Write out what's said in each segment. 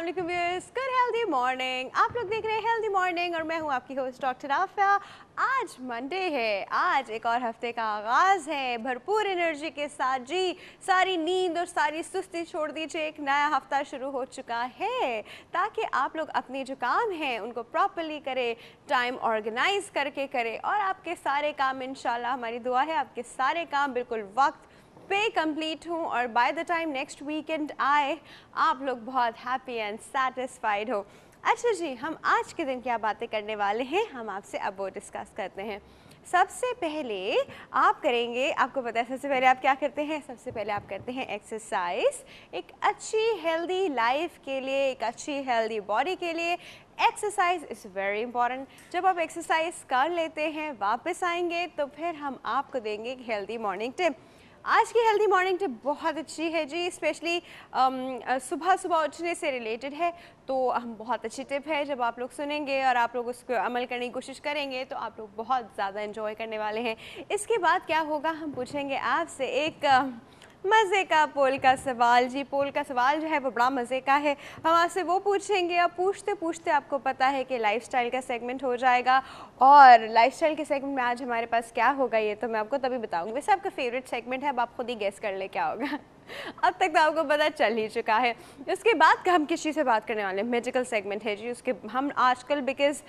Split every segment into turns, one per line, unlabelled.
healthy morning आप लोग देख रहे हैं हेल्दी मॉर्निंग और मैं हूं आपकी होस्ट डॉक्टर आफिया आज मंडे है आज एक और हफ्ते का आगाज़ है भरपूर एनर्जी के साथ जी सारी नींद और सारी सुस्ती छोड़ दीजिए एक नया हफ्ता शुरू हो चुका है ताकि आप लोग अपने जो काम हैं उनको प्रॉपरली करें टाइम ऑर्गेनाइज करके करें और आपके सारे काम इन हमारी दुआ है आपके सारे काम बिल्कुल वक्त पे कंप्लीट हूँ और by the time next weekend आए आप लोग बहुत हैप्पी एंड सेटिस्फाइड हो अच्छा जी हम आज के दिन क्या बातें करने वाले हैं हम आपसे अब वो डिस्कस करते हैं सबसे पहले आप करेंगे आपको पता है सबसे पहले आप क्या करते हैं सबसे पहले आप करते हैं एक्सरसाइज एक अच्छी हेल्दी लाइफ के लिए एक अच्छी हेल्दी बॉडी के लिए एक्सरसाइज इज़ वेरी इंपॉर्टेंट जब आप एक्सरसाइज कर लेते हैं वापस आएंगे तो फिर हम आपको देंगे एक हेल्दी मॉर्निंग टिप आज की हेल्दी मॉर्निंग टिप बहुत अच्छी है जी स्पेशली um, सुबह सुबह उठने से रिलेटेड है तो हम बहुत अच्छी टिप है जब आप लोग सुनेंगे और आप लोग उसको अमल करने की कोशिश करेंगे तो आप लोग बहुत ज़्यादा इन्जॉय करने वाले हैं इसके बाद क्या होगा हम पूछेंगे आपसे एक uh, मज़े का पोल का सवाल जी पोल का सवाल जो है वो बड़ा मज़े का है हम आपसे वो पूछेंगे अब पूछते पूछते आपको पता है कि लाइफस्टाइल का सेगमेंट हो जाएगा और लाइफस्टाइल के सेगमेंट में आज हमारे पास क्या होगा ये तो मैं आपको तभी बताऊँगी वैसे आपका फेवरेट सेगमेंट है अब आप खुद ही गेस कर ले क्या होगा अब तक तो आपको पता चल ही चुका है उसके बाद हम किसी से बात करने वाले हैं मेडिकल सेगमेंट है जी उसके हम आजकल बिकॉज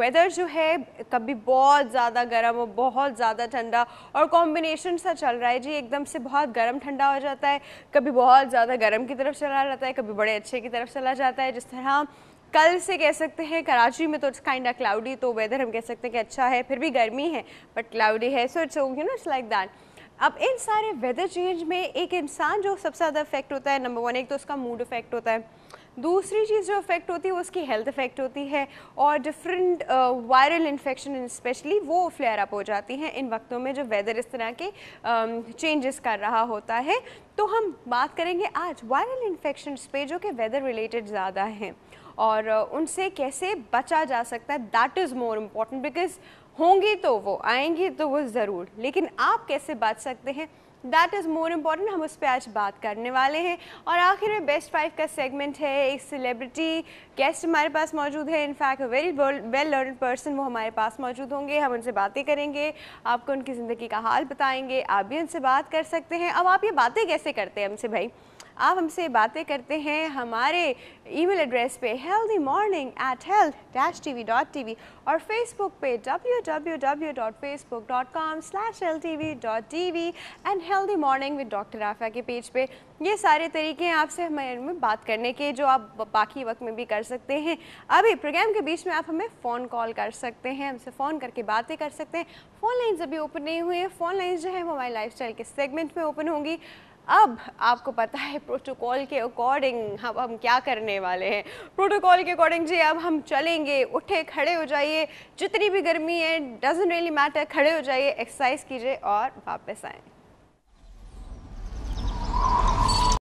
वेदर um, जो है कभी बहुत ज़्यादा गर्म और बहुत ज़्यादा ठंडा और कॉम्बिनेशन सा चल रहा है जी एकदम से बहुत गर्म ठंडा हो जाता है कभी बहुत ज़्यादा गर्म की तरफ चला जाता है कभी बड़े अच्छे की तरफ चला जाता है जिस तरह कल से कह सकते हैं कराची में तो इट्स काइंड ऑफ क्लाउडी तो वेदर हम कह सकते हैं कि अच्छा है फिर भी गर्मी है बट क्लाउडी है so it's you know it's like that अब इन सारे वेदर चेंज में एक इंसान जो सबसे ज़्यादा इफेक्ट होता है नंबर वन एक तो उसका मूड इफेक्ट होता है दूसरी चीज़ जो इफेक्ट होती है वो उसकी हेल्थ इफेक्ट होती है और डिफरेंट वायरल इन्फेक्शन स्पेशली वो फ्लेयर अप हो जाती हैं इन वक्तों में जब वेदर इस तरह के चेंजेस uh, कर रहा होता है तो हम बात करेंगे आज वायरल इन्फेक्शन पे जो कि वेदर रिलेटेड ज़्यादा हैं और uh, उनसे कैसे बचा जा सकता है that is more important because होंगी तो वो आएंगी तो वो ज़रूर लेकिन आप कैसे बच सकते हैं दैट इज़ मोर इम्पॉर्टेंट हम उस पर आज बात करने वाले हैं और आखिर में बेस्ट फाइव का सेगमेंट है एक सेलिब्रिटी गेस्ट हमारे पास मौजूद है in fact very well learn person वो हमारे पास मौजूद होंगे हम उनसे बातें करेंगे आपको उनकी ज़िंदगी का हाल बताएंगे आप भी उनसे बात कर सकते हैं अब आप ये बातें कैसे करते हैं हमसे भाई आप हमसे बातें करते हैं हमारे ईमेल एड्रेस पे healthy morning at health dash T V dot T V और फेसबुक पे W W W dot Facebook dot com slash L T V dot T V and healthy morning with doctor आफा के page पे ये सारे तरीके हैं आपसे हमें बात करने के जो आप बाकी वक्त में भी कर सकते हैं अभी प्रोग्राम के बीच में आप हमें फ़ोन कॉल कर सकते हैं हमसे फ़ोन करके बातें कर सकते हैं फ़ोन लाइन्स अभी ओपन नहीं हुए हैं फ़ोन लाइन्स जो है वो हमारे लाइफ के सेगमेंट में ओपन होंगी अब आपको पता है प्रोटोकॉल के अकॉर्डिंग हम हम क्या करने वाले हैं प्रोटोकॉल के अकॉर्डिंग जी अब हम चलेंगे उठे खड़े हो जाइए जितनी भी गर्मी है डजेंट रियली मैटर खड़े हो जाइए एक्सरसाइज कीजिए और वापस आए